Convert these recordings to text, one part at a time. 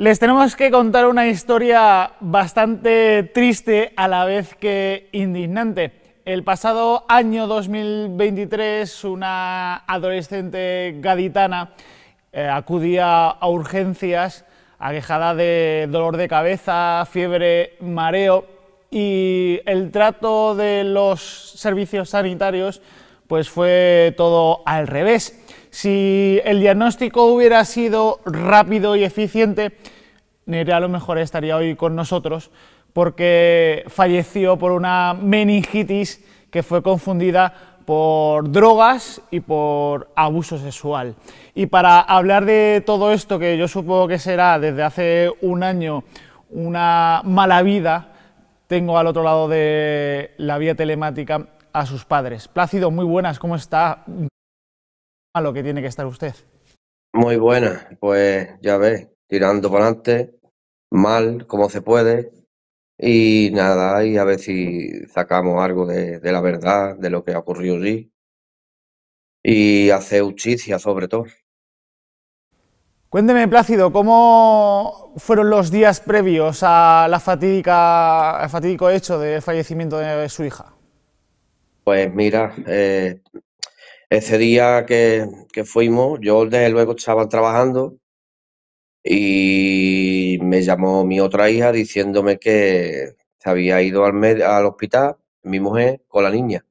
Les tenemos que contar una historia bastante triste a la vez que indignante. El pasado año 2023, una adolescente gaditana eh, acudía a urgencias aquejada de dolor de cabeza, fiebre, mareo y el trato de los servicios sanitarios pues fue todo al revés. Si el diagnóstico hubiera sido rápido y eficiente, Nerea a lo mejor estaría hoy con nosotros porque falleció por una meningitis que fue confundida por drogas y por abuso sexual. Y para hablar de todo esto, que yo supongo que será desde hace un año una mala vida, tengo al otro lado de la vía telemática a sus padres. Plácido, muy buenas, ¿cómo está? A lo que tiene que estar usted. Muy buenas, pues ya ves, tirando para adelante, mal, como se puede, y nada, y a ver si sacamos algo de, la verdad, de lo que ocurrió allí, y hace justicia sobre todo. Cuénteme, Plácido, ¿cómo fueron los días previos a la fatídica, al fatídico hecho del fallecimiento de su hija? Pues mira, eh, ese día que, fuimos, yo desde luego estaba trabajando y me llamó mi otra hija diciéndome que se había ido al, al hospital mi mujer con la niña.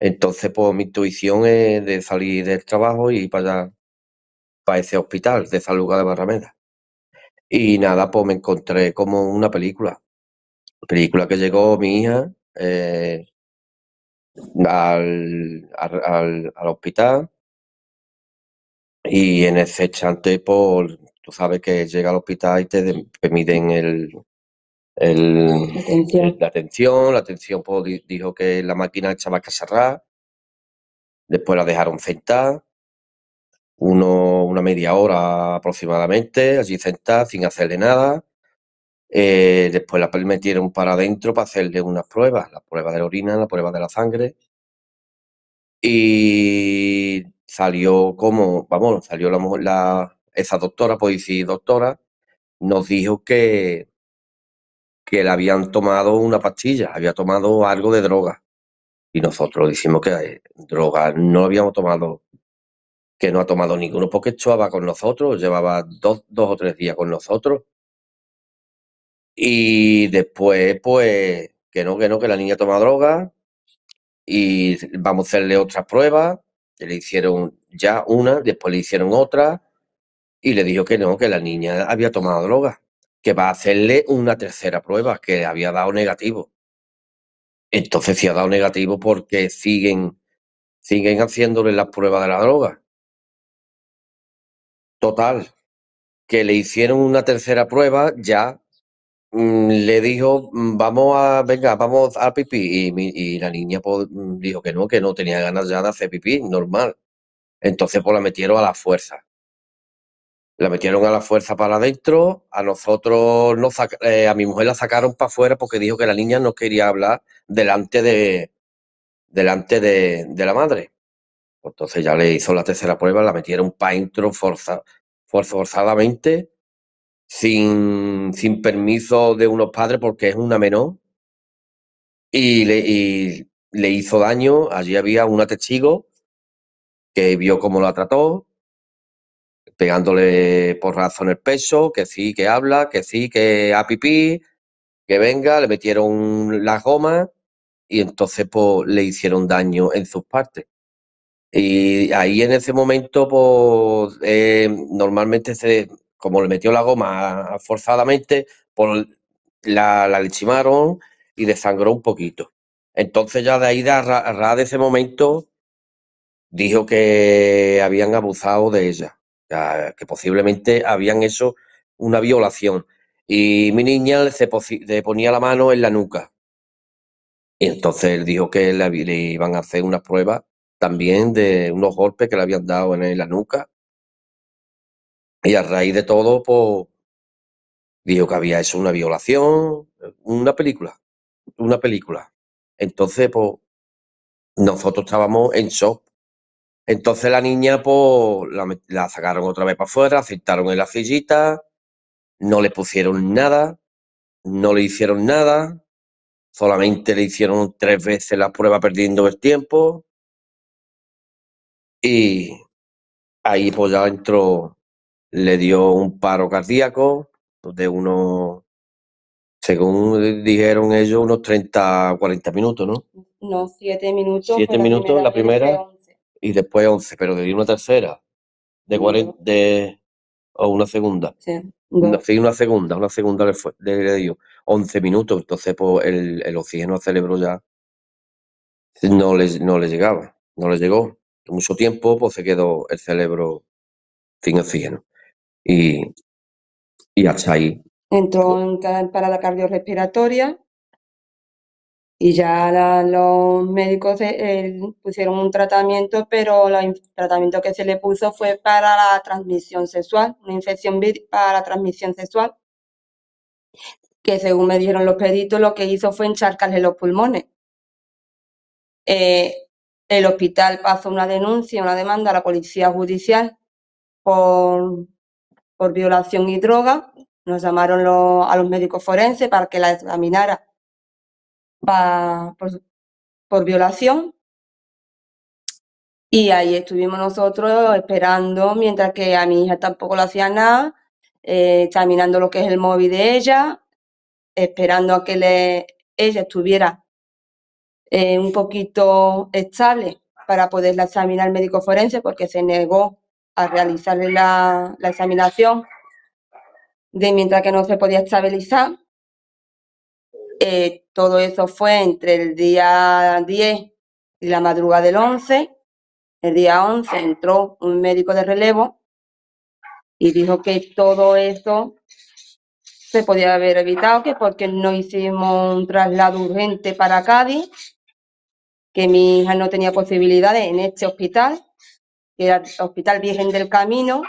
Entonces, pues mi intuición es de salir del trabajo y para para ese hospital de esa Lugar de Barrameda. Y nada, pues me encontré como una película. Película que llegó mi hija, eh, al, al, hospital y en el fechante por pues, tú sabes que llega al hospital y te, permiten miden el, la atención. la atención, pues, dijo que la máquina estaba que después la dejaron sentar, uno, una media hora aproximadamente, allí sentada, sin hacerle nada, eh, después la metieron para adentro para hacerle unas pruebas, las pruebas de la orina, la prueba de la sangre. Y salió como, vamos, salió la, esa doctora, pues sí, doctora, nos dijo que, que le habían tomado una pastilla, había tomado algo de droga. Y nosotros dijimos que eh, droga no habíamos tomado, que no ha tomado ninguno, porque estaba con nosotros, llevaba dos o tres días con nosotros y después, pues, que no, que no, que la niña toma droga y vamos a hacerle otras pruebas. Le hicieron ya una, después le hicieron otra y le dijo que no, que la niña había tomado droga, que va a hacerle una tercera prueba, que había dado negativo. Entonces si ha dado negativo porque siguen, siguen haciéndole las pruebas de la droga. Total, que le hicieron una tercera prueba ya Mm, le dijo, mm, vamos a, venga, vamos a pipí. Y, y la niña pues, mm, dijo que no, que no tenía ganas ya de hacer pipí, normal. Entonces, pues la metieron a la fuerza. La metieron a la fuerza para adentro. A nosotros, eh, a mi mujer la sacaron para afuera porque dijo que la niña no quería hablar delante de, delante de, la madre. Pues, entonces ya le hizo la tercera prueba, la metieron para adentro forzadamente sin, sin permiso de unos padres porque es una menor y le, hizo daño. Allí había un testigo que vio cómo la trató, pegándole por razón el peso, que sí, que habla, que sí, que a pipí, que venga, le metieron las gomas y entonces pues, le hicieron daño en sus partes. Y ahí en ese momento, pues eh, normalmente se, como le metió la goma forzadamente, por pues la, lechimaron y desangró un poquito. Entonces ya de ahí, de ese momento, dijo que habían abusado de ella, que posiblemente habían hecho una violación. Y mi niña se le ponía la mano en la nuca. Y entonces él dijo que le, le iban a hacer una prueba también de unos golpes que le habían dado en la nuca y a raíz de todo, pues, dijo que había eso, una violación, una película, una película. Entonces, pues, nosotros estábamos en shock. Entonces la niña, pues, la, sacaron otra vez para afuera, aceptaron en la sillita, no le pusieron nada, no le hicieron nada, solamente le hicieron tres veces la prueba perdiendo el tiempo. Y ahí pues ya entró le dio un paro cardíaco de unos, según dijeron ellos, unos 30, 40 minutos, ¿no? No, 7 minutos. 7 minutos la primera, y después 11, pero le dio una tercera de o una segunda. Sí. una segunda, una segunda le, fue, le dio 11 minutos, entonces pues, el, oxígeno al cerebro ya no le, no le llegaba, no le llegó. Mucho tiempo pues, se quedó el cerebro sin oxígeno y, y hasta ahí. Entró para la cardiorrespiratoria y ya los médicos pusieron un tratamiento, pero el tratamiento que se le puso fue para la transmisión sexual, una infección para la transmisión sexual, que según me dijeron los peritos, lo que hizo fue encharcarle los pulmones. Eh, el hospital pasó una denuncia, una demanda a la policía judicial por por violación y droga. Nos llamaron a los médicos forenses para que la examinara por, violación. Y ahí estuvimos nosotros esperando, mientras que a mi hija tampoco lo hacía nada, eh, examinando lo que es el móvil de ella, esperando a que le, ella estuviera eh, un poquito estable para poderla examinar el médico forense, porque se negó a realizarle la, examinación de mientras que no se podía estabilizar. Eh, todo eso fue entre el día 10 y la madrugada del 11. El día 11 entró un médico de relevo y dijo que todo eso se podía haber evitado, que porque no hicimos un traslado urgente para Cádiz, que mi hija no tenía posibilidades en este hospital el Hospital Virgen del Camino,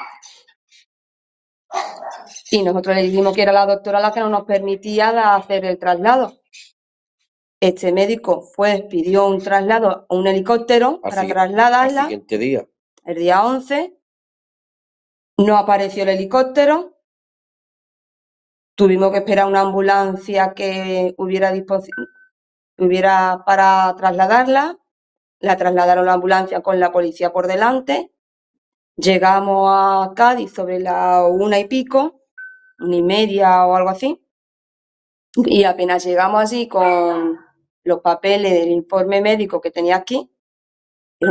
y nosotros le dijimos que era la doctora la que no nos permitía hacer el traslado. Este médico fue, pidió un traslado, un helicóptero para trasladarla. El siguiente día. El día 11. No apareció el helicóptero. Tuvimos que esperar una ambulancia que hubiera, hubiera para trasladarla la trasladaron a la ambulancia con la policía por delante. Llegamos a Cádiz sobre la una y pico, una y media o algo así. Y apenas llegamos allí con los papeles del informe médico que tenía aquí,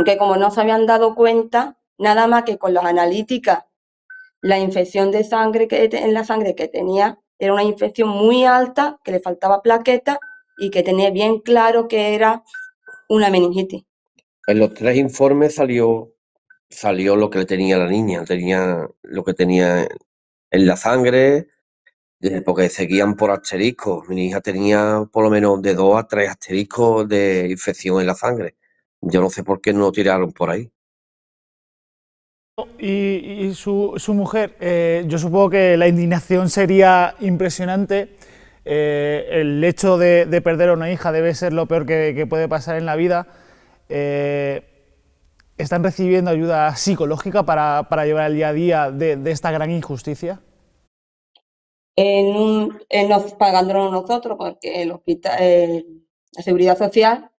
que como no se habían dado cuenta, nada más que con las analíticas, la infección de sangre que, en la sangre que tenía era una infección muy alta, que le faltaba plaqueta y que tenía bien claro que era una meningitis. En los tres informes salió, salió lo que le tenía la niña, tenía lo que tenía en la sangre, porque seguían por asteriscos. Mi hija tenía por lo menos de dos a tres asteriscos de infección en la sangre. Yo no sé por qué no lo tiraron por ahí. Y, su, mujer, eh, yo supongo que la indignación sería impresionante. Eh, el hecho de, perder a una hija debe ser lo peor que puede pasar en la vida. Eh, están recibiendo ayuda psicológica para, llevar el día a día de, esta gran injusticia? En nos, pagándolo nosotros, porque el hospital, la Seguridad Social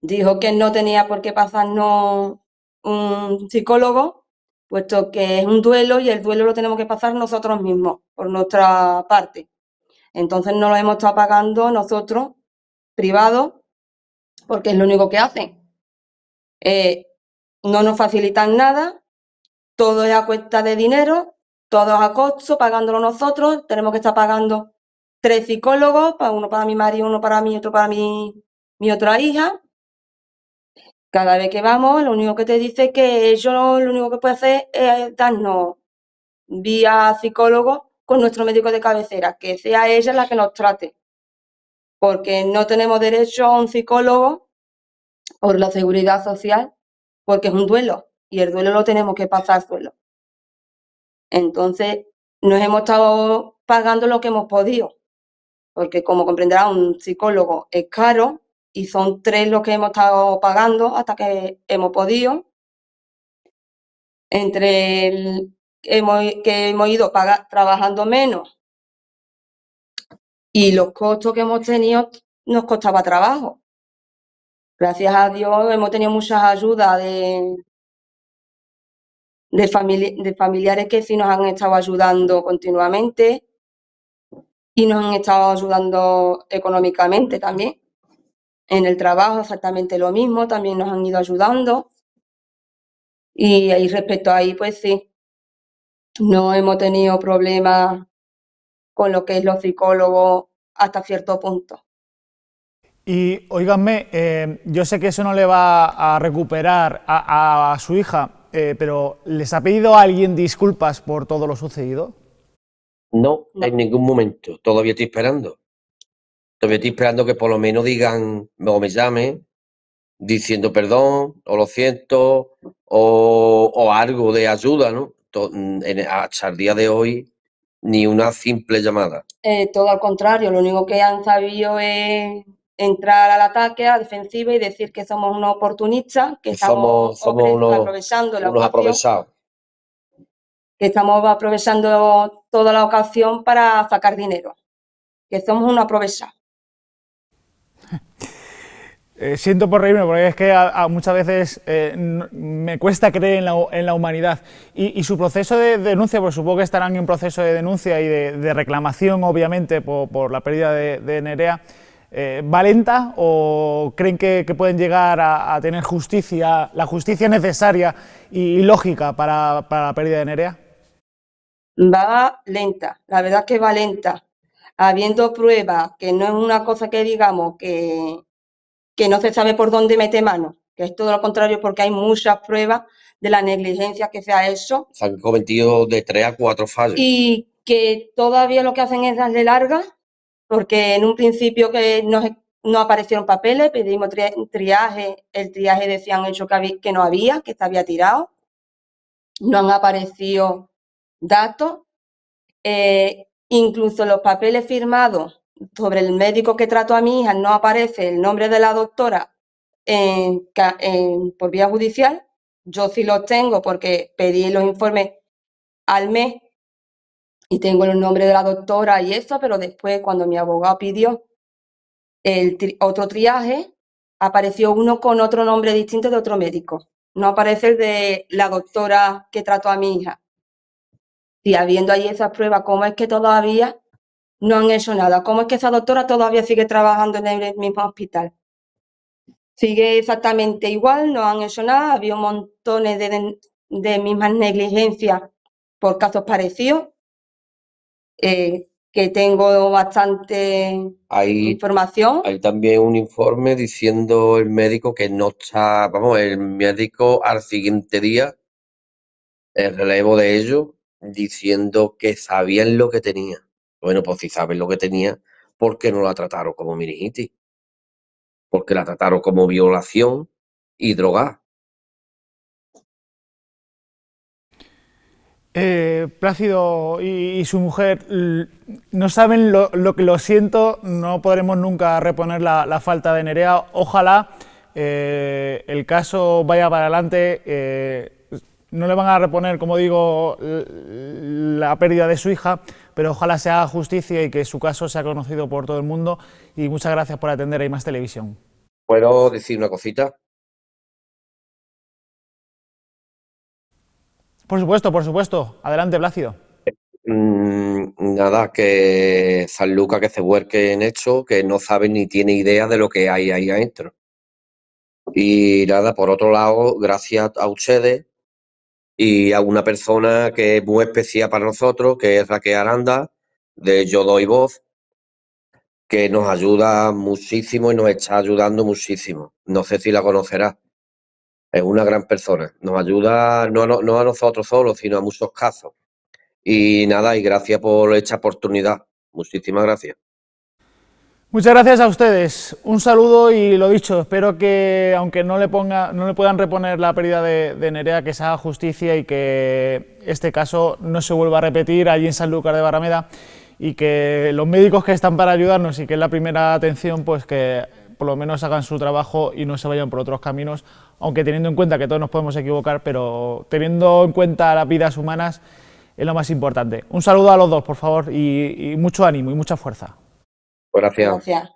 dijo que no tenía por qué pasarnos un psicólogo, puesto que es un duelo y el duelo lo tenemos que pasar nosotros mismos, por nuestra parte. Entonces no lo hemos estado pagando nosotros, privados, porque es lo único que hacen eh, no nos facilitan nada, todo es a cuesta de dinero, todo es a costo, pagándolo nosotros, tenemos que estar pagando tres psicólogos, uno para mi marido, uno para mí, otro para mi, mi otra hija. Cada vez que vamos, lo único que te dice es que ellos lo único que puede hacer es darnos vía psicólogo con nuestro médico de cabecera, que sea ella la que nos trate. Porque no tenemos derecho a un psicólogo por la seguridad social, porque es un duelo y el duelo lo tenemos que pasar solo. Entonces, nos hemos estado pagando lo que hemos podido, porque como comprenderá, un psicólogo es caro y son tres los que hemos estado pagando hasta que hemos podido. Entre el que hemos ido trabajando menos y los costos que hemos tenido nos costaba trabajo gracias a Dios hemos tenido muchas ayudas de, de, de familiares que sí nos han estado ayudando continuamente y nos han estado ayudando económicamente también. En el trabajo exactamente lo mismo, también nos han ido ayudando. Y ahí respecto a ahí, pues sí, no hemos tenido problemas con lo que es los psicólogos hasta cierto punto. Y oíganme, eh, yo sé que eso no le va a recuperar a, su hija, eh, pero ¿les ha pedido a alguien disculpas por todo lo sucedido? No, en ningún momento. Todavía estoy esperando. Todavía estoy esperando que por lo menos digan o me llamen diciendo perdón o lo siento o, algo de ayuda, ¿no? Mm, hasta el día de hoy ni una simple llamada. Eh, todo al contrario, lo único que han sabido es entrar al ataque, a defensiva y decir que somos unos oportunistas, que, estamos, aprovechando la unos Que estamos aprovechando toda la ocasión para sacar dinero, que somos unos aprovechados. Eh, siento por reírme, porque es que muchas veces eh, me cuesta creer en la, en la humanidad. Y, su proceso de, denuncia, por pues supongo que estarán en un proceso de denuncia y de, reclamación, obviamente, por, la pérdida de Nerea. Eh, va lenta o creen que, pueden llegar a, tener justicia, la justicia necesaria y, lógica para, la pérdida de Nerea? Va lenta, la verdad que va lenta. Habiendo pruebas, que no es una cosa que digamos que, que no se sabe por dónde mete mano, que es todo lo contrario porque hay muchas pruebas de la negligencia que sea eso. Se han cometido de tres a cuatro fallos. Y que todavía lo que hacen es darle larga porque en un principio que e, no aparecieron papeles, pedimos triaje, el triaje decían hecho que, que no había, que estaba tirado, no han aparecido datos, eh, incluso los papeles firmados sobre el médico que trató a mi hija no aparece el nombre de la doctora por vía judicial, yo sí los tengo porque pedí los informes al mes y tengo el nombre de la doctora y eso, pero después cuando mi abogado pidió otro triaje, apareció uno con otro nombre distinto de otro médico. No aparece el de la doctora que trató a mi hija. Y habiendo ahí esas pruebas, ¿cómo es que todavía no han hecho nada? ¿Cómo es que esa doctora todavía sigue trabajando en el mismo hospital? Sigue exactamente igual, no han hecho nada, había montones de, de mismas negligencias por casos parecidos eh, que tengo bastante información. Hay también un informe diciendo el médico que no está, vamos, el médico al siguiente día, el relevo de ello, diciendo que sabían lo que tenía. Bueno, pues si saben lo que tenía, ¿por qué no la trataron como meningitis? Porque la trataron como violación y droga. Eh, Plácido y, su mujer no saben lo, que lo siento, no podremos nunca reponer la, falta de Nerea. Ojalá eh, el caso vaya para adelante. Eh, no le van a reponer, como digo, la pérdida de su hija, pero ojalá se haga justicia y que su caso sea conocido por todo el mundo. Y muchas gracias por atender a más Televisión. ¿Puedo decir una cosita? Por supuesto, por supuesto. Adelante, Plácido. Mm, nada, que San Luca que se vuelque en hecho, que no sabe ni tiene idea de lo que hay ahí adentro. Y nada, por otro lado, gracias a ustedes y a una persona que es muy especial para nosotros, que es Raquel Aranda, de Yo Doy Voz, que nos ayuda muchísimo y nos está ayudando muchísimo. No sé si la conocerá es una gran persona. Nos ayuda no, a, nosotros solo, sino a muchos casos. Y nada, y gracias por esta oportunidad. Muchísimas gracias. Muchas gracias a ustedes. Un saludo y lo dicho, espero que, aunque no le, ponga, no le puedan reponer la pérdida de, Nerea, que se haga justicia y que este caso no se vuelva a repetir allí en San Sanlúcar de Barrameda y que los médicos que están para ayudarnos y que es la primera atención, pues que por lo menos hagan su trabajo y no se vayan por otros caminos aunque teniendo en cuenta que todos nos podemos equivocar, pero teniendo en cuenta las vidas humanas es lo más importante. Un saludo a los dos, por favor, y, mucho ánimo y mucha fuerza. Gracias.